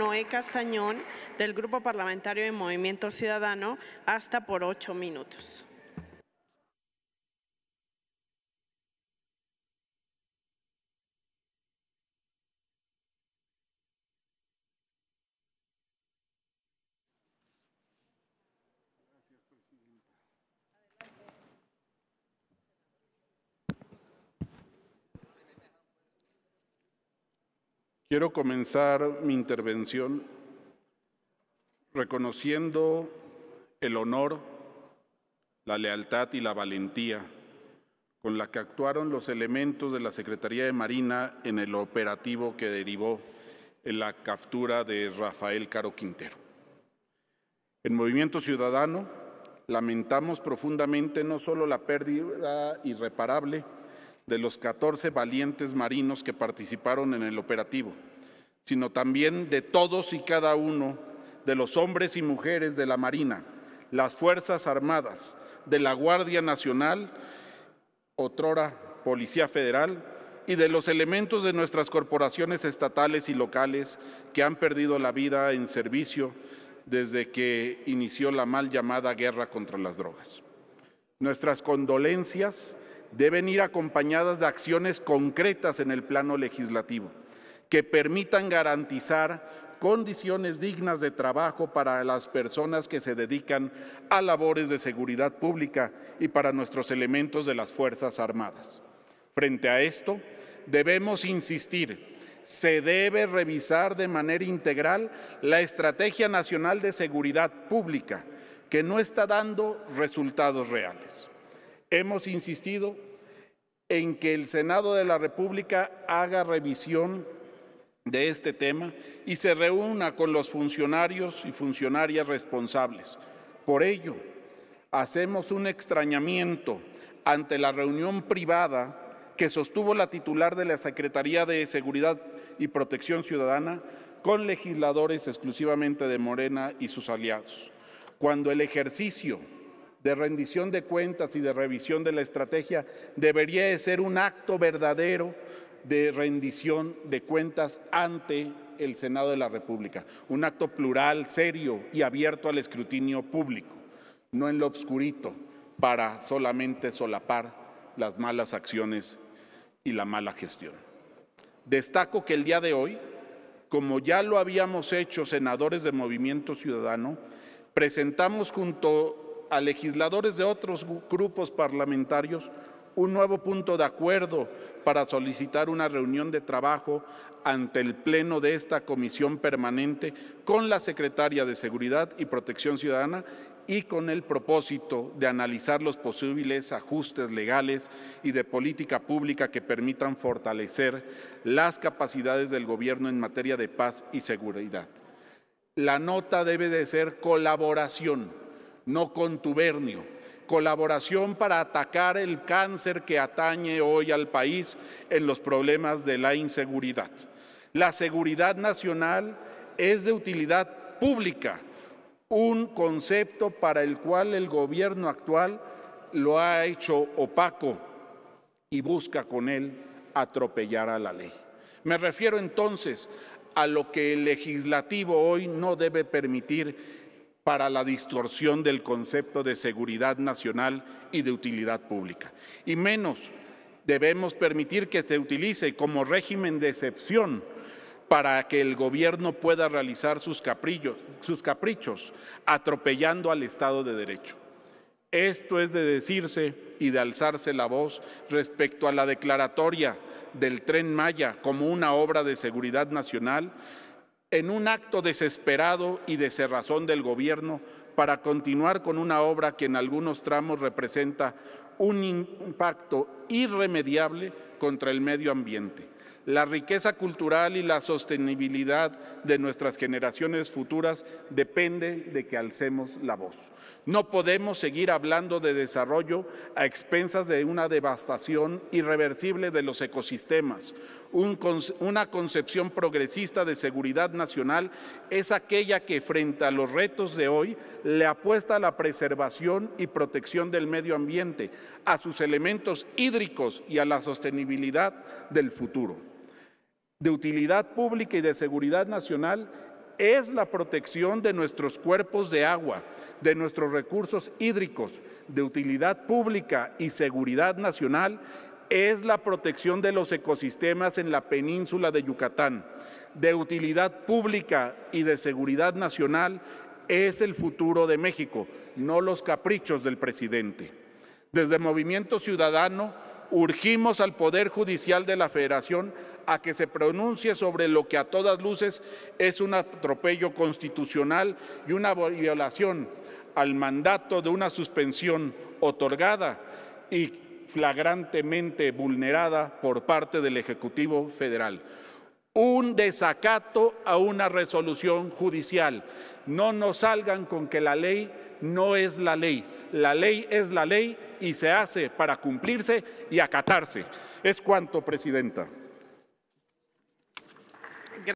Noé Castañón, del Grupo Parlamentario de Movimiento Ciudadano, hasta por ocho minutos. Quiero comenzar mi intervención reconociendo el honor, la lealtad y la valentía con la que actuaron los elementos de la Secretaría de Marina en el operativo que derivó en la captura de Rafael Caro Quintero. En Movimiento Ciudadano lamentamos profundamente no solo la pérdida irreparable, de los 14 valientes marinos que participaron en el operativo, sino también de todos y cada uno de los hombres y mujeres de la Marina, las Fuerzas Armadas, de la Guardia Nacional, otrora Policía Federal, y de los elementos de nuestras corporaciones estatales y locales que han perdido la vida en servicio desde que inició la mal llamada guerra contra las drogas. Nuestras condolencias deben ir acompañadas de acciones concretas en el plano legislativo que permitan garantizar condiciones dignas de trabajo para las personas que se dedican a labores de seguridad pública y para nuestros elementos de las Fuerzas Armadas. Frente a esto, debemos insistir, se debe revisar de manera integral la Estrategia Nacional de Seguridad Pública, que no está dando resultados reales. Hemos insistido en que el Senado de la República haga revisión de este tema y se reúna con los funcionarios y funcionarias responsables. Por ello, hacemos un extrañamiento ante la reunión privada que sostuvo la titular de la Secretaría de Seguridad y Protección Ciudadana con legisladores exclusivamente de Morena y sus aliados, cuando el ejercicio de rendición de cuentas y de revisión de la estrategia debería de ser un acto verdadero de rendición de cuentas ante el Senado de la República, un acto plural, serio y abierto al escrutinio público, no en lo obscurito para solamente solapar las malas acciones y la mala gestión. Destaco que el día de hoy, como ya lo habíamos hecho senadores de Movimiento Ciudadano, presentamos junto a legisladores de otros grupos parlamentarios un nuevo punto de acuerdo para solicitar una reunión de trabajo ante el Pleno de esta Comisión Permanente con la Secretaria de Seguridad y Protección Ciudadana y con el propósito de analizar los posibles ajustes legales y de política pública que permitan fortalecer las capacidades del Gobierno en materia de paz y seguridad. La nota debe de ser colaboración no contubernio. Colaboración para atacar el cáncer que atañe hoy al país en los problemas de la inseguridad. La seguridad nacional es de utilidad pública, un concepto para el cual el gobierno actual lo ha hecho opaco y busca con él atropellar a la ley. Me refiero entonces a lo que el legislativo hoy no debe permitir para la distorsión del concepto de seguridad nacional y de utilidad pública. Y menos debemos permitir que se utilice como régimen de excepción para que el gobierno pueda realizar sus, caprichos, atropellando al Estado de Derecho. Esto es de decirse y de alzarse la voz respecto a la declaratoria del tren Maya como una obra de seguridad nacional, en un acto desesperado y de cerrazón del gobierno para continuar con una obra que en algunos tramos representa un impacto irremediable contra el medio ambiente la riqueza cultural y la sostenibilidad de nuestras generaciones futuras depende de que alcemos la voz. No podemos seguir hablando de desarrollo a expensas de una devastación irreversible de los ecosistemas. una concepción progresista de seguridad nacional es aquella que frente a los retos de hoy le apuesta a la preservación y protección del medio ambiente, a sus elementos hídricos y a la sostenibilidad del futuro de utilidad pública y de seguridad nacional es la protección de nuestros cuerpos de agua, de nuestros recursos hídricos, de utilidad pública y seguridad nacional, es la protección de los ecosistemas en la península de Yucatán, de utilidad pública y de seguridad nacional, es el futuro de México, no los caprichos del presidente. Desde Movimiento Ciudadano, urgimos al Poder Judicial de la Federación a que se pronuncie sobre lo que a todas luces es un atropello constitucional y una violación al mandato de una suspensión otorgada y flagrantemente vulnerada por parte del Ejecutivo Federal. Un desacato a una resolución judicial. No nos salgan con que la ley no es la ley. La ley es la ley y se hace para cumplirse y acatarse. Es cuanto, Presidenta.